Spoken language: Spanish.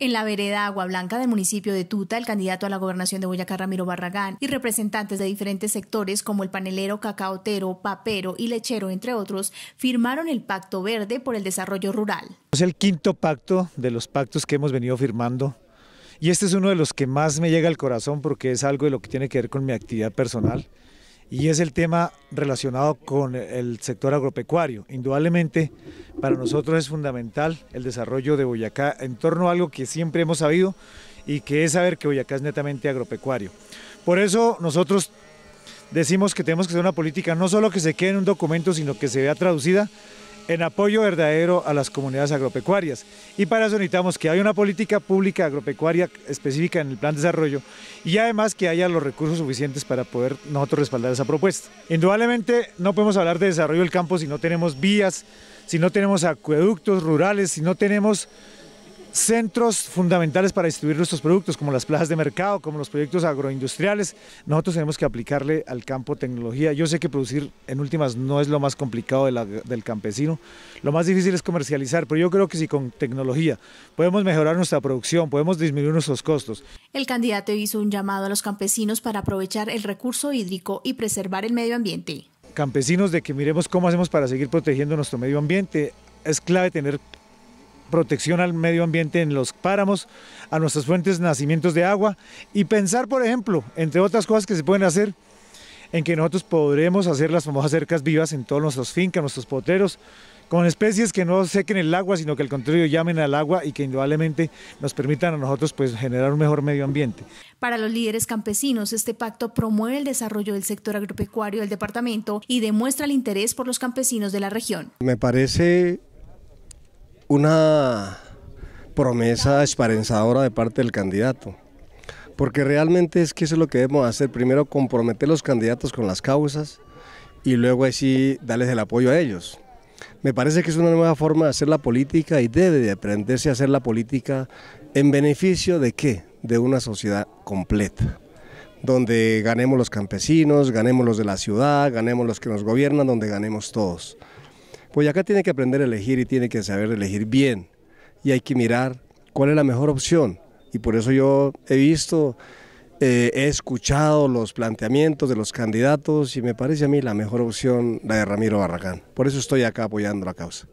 En la vereda Agua Blanca del municipio de Tuta, el candidato a la gobernación de Boyacá Ramiro Barragán y representantes de diferentes sectores como el panelero, cacaotero, papero y lechero, entre otros, firmaron el Pacto Verde por el Desarrollo Rural. Es el quinto pacto de los pactos que hemos venido firmando y este es uno de los que más me llega al corazón porque es algo de lo que tiene que ver con mi actividad personal y es el tema relacionado con el sector agropecuario. Indudablemente para nosotros es fundamental el desarrollo de Boyacá en torno a algo que siempre hemos sabido y que es saber que Boyacá es netamente agropecuario. Por eso nosotros decimos que tenemos que hacer una política no solo que se quede en un documento, sino que se vea traducida en apoyo verdadero a las comunidades agropecuarias. Y para eso necesitamos que haya una política pública agropecuaria específica en el plan de desarrollo y además que haya los recursos suficientes para poder nosotros respaldar esa propuesta. Indudablemente no podemos hablar de desarrollo del campo si no tenemos vías, si no tenemos acueductos rurales, si no tenemos centros fundamentales para distribuir nuestros productos, como las plazas de mercado, como los proyectos agroindustriales. Nosotros tenemos que aplicarle al campo tecnología. Yo sé que producir en últimas no es lo más complicado del campesino. Lo más difícil es comercializar, pero yo creo que si con tecnología podemos mejorar nuestra producción, podemos disminuir nuestros costos. El candidato hizo un llamado a los campesinos para aprovechar el recurso hídrico y preservar el medio ambiente. Campesinos de que miremos cómo hacemos para seguir protegiendo nuestro medio ambiente. Es clave tener protección al medio ambiente en los páramos, a nuestras fuentes, nacimientos de agua y pensar, por ejemplo, entre otras cosas que se pueden hacer, en que nosotros podremos hacer las famosas cercas vivas en todos nuestras fincas, nuestros potreros, con especies que no sequen el agua, sino que al contrario llamen al agua y que indudablemente nos permitan a nosotros pues, generar un mejor medio ambiente. Para los líderes campesinos, este pacto promueve el desarrollo del sector agropecuario del departamento y demuestra el interés por los campesinos de la región. Me parece una promesa esperanzadora de parte del candidato. Porque realmente es que eso es lo que debemos hacer. Primero comprometer los candidatos con las causas y luego así darles el apoyo a ellos. Me parece que es una nueva forma de hacer la política y debe de aprenderse a hacer la política en beneficio de qué? De una sociedad completa donde ganemos los campesinos, ganemos los de la ciudad, ganemos los que nos gobiernan, donde ganemos todos. Boyacá pues, tiene que aprender a elegir y tiene que saber elegir bien. Y hay que mirar cuál es la mejor opción. Y por eso yo he visto, eh, he escuchado los planteamientos de los candidatos y me parece a mí la mejor opción la de Ramiro Barragán. Por eso estoy acá apoyando la causa.